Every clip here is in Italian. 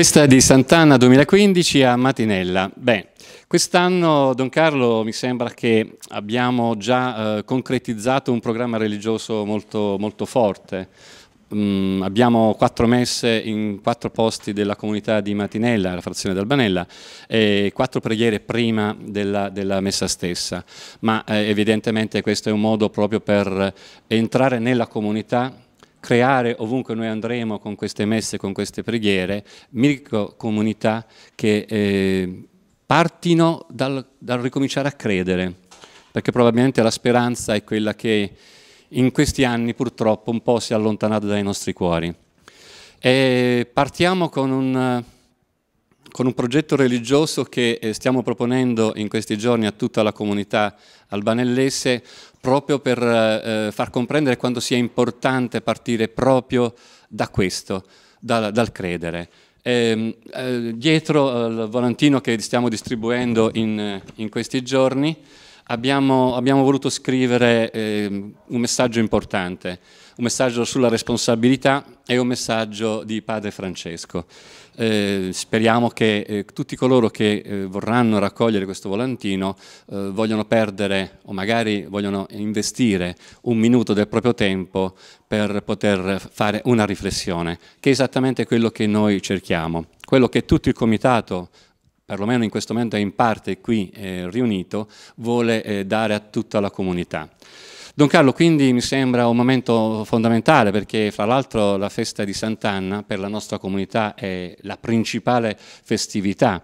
Festa di Sant'Anna 2015 a Matinella. Beh, quest'anno, Don Carlo, mi sembra che abbiamo già eh, concretizzato un programma religioso molto, molto forte. Mm, abbiamo quattro messe in quattro posti della comunità di Matinella, la frazione d'Albanella, e quattro preghiere prima della, della messa stessa. Ma eh, evidentemente questo è un modo proprio per entrare nella comunità creare ovunque noi andremo con queste messe, con queste preghiere, comunità che eh, partino dal, dal ricominciare a credere, perché probabilmente la speranza è quella che in questi anni purtroppo un po' si è allontanata dai nostri cuori. E partiamo con un con un progetto religioso che eh, stiamo proponendo in questi giorni a tutta la comunità albanellese proprio per eh, eh, far comprendere quanto sia importante partire proprio da questo, dal, dal credere. Eh, eh, dietro al volantino che stiamo distribuendo in, in questi giorni abbiamo, abbiamo voluto scrivere eh, un messaggio importante, un messaggio sulla responsabilità e un messaggio di Padre Francesco. Eh, speriamo che eh, tutti coloro che eh, vorranno raccogliere questo volantino eh, vogliono perdere o magari vogliono investire un minuto del proprio tempo per poter fare una riflessione, che è esattamente quello che noi cerchiamo, quello che tutto il Comitato perlomeno in questo momento è in parte qui eh, riunito, vuole eh, dare a tutta la comunità. Don Carlo quindi mi sembra un momento fondamentale perché fra l'altro la festa di Sant'Anna per la nostra comunità è la principale festività.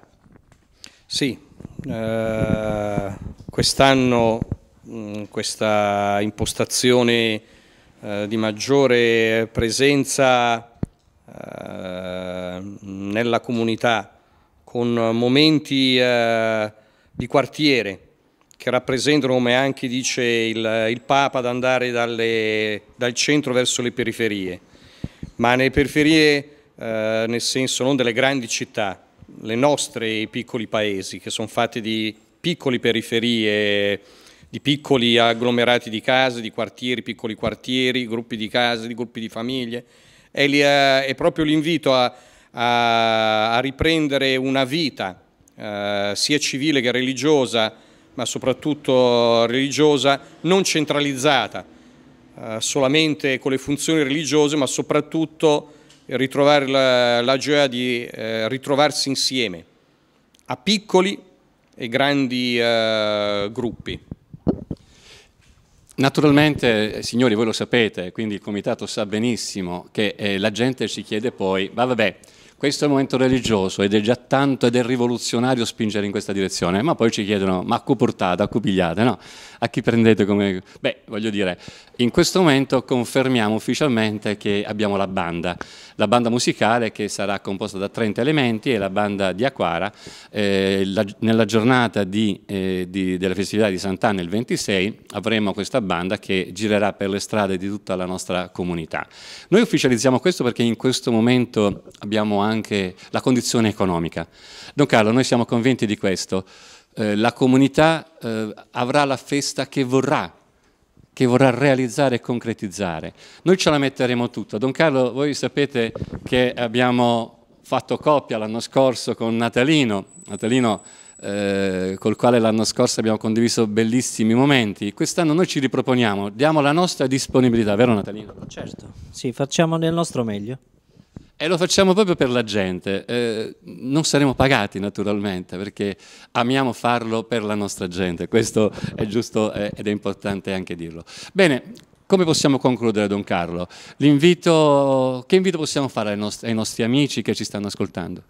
Sì, eh, quest'anno mm, questa impostazione eh, di maggiore presenza eh, nella comunità con momenti eh, di quartiere che rappresentano, come anche dice il, il Papa, ad andare dalle, dal centro verso le periferie, ma nelle periferie eh, nel senso non delle grandi città, le nostre i piccoli paesi che sono fatti di piccole periferie, di piccoli agglomerati di case, di quartieri, piccoli quartieri, gruppi di case, di gruppi di famiglie. È, lì, eh, è proprio l'invito a, a, a riprendere una vita eh, sia civile che religiosa, ma soprattutto religiosa, non centralizzata eh, solamente con le funzioni religiose, ma soprattutto ritrovare la, la gioia di eh, ritrovarsi insieme a piccoli e grandi eh, gruppi. Naturalmente, signori, voi lo sapete, quindi il Comitato sa benissimo che eh, la gente ci chiede poi, ma vabbè, questo è il momento religioso ed è già tanto ed è rivoluzionario spingere in questa direzione, ma poi ci chiedono ma a cui portate, a cui pigliate, no? a chi prendete come... Beh, voglio dire, in questo momento confermiamo ufficialmente che abbiamo la banda, la banda musicale che sarà composta da 30 elementi e la banda di Aquara eh, la, nella giornata di, eh, di, della festività di Sant'Anna il 26 avremo questa banda che girerà per le strade di tutta la nostra comunità. Noi ufficializziamo questo perché in questo momento abbiamo anche la condizione economica. Don Carlo, noi siamo convinti di questo. Eh, la comunità eh, avrà la festa che vorrà, che vorrà realizzare e concretizzare. Noi ce la metteremo tutta. Don Carlo, voi sapete che abbiamo fatto coppia l'anno scorso con Natalino, Natalino eh, col quale l'anno scorso abbiamo condiviso bellissimi momenti. Quest'anno noi ci riproponiamo, diamo la nostra disponibilità, vero Natalino? Certo, sì, facciamo del nostro meglio. E lo facciamo proprio per la gente. Eh, non saremo pagati naturalmente perché amiamo farlo per la nostra gente, questo è giusto eh, ed è importante anche dirlo. Bene, come possiamo concludere Don Carlo? L'invito, che invito possiamo fare ai nostri, ai nostri amici che ci stanno ascoltando?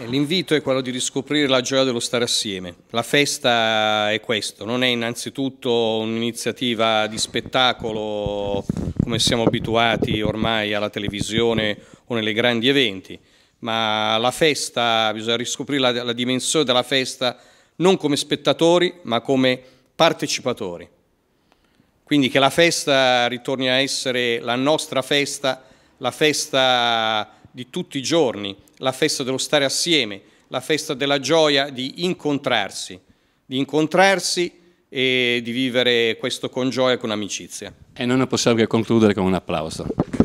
Eh, l'invito è quello di riscoprire la gioia dello stare assieme. La festa è questo, non è innanzitutto un'iniziativa di spettacolo come siamo abituati ormai alla televisione o nelle grandi eventi, ma la festa, bisogna riscoprire la, la dimensione della festa non come spettatori ma come partecipatori. Quindi che la festa ritorni a essere la nostra festa, la festa di tutti i giorni, la festa dello stare assieme, la festa della gioia di incontrarsi, di incontrarsi e di vivere questo con gioia e con amicizia. E non possiamo che concludere con un applauso.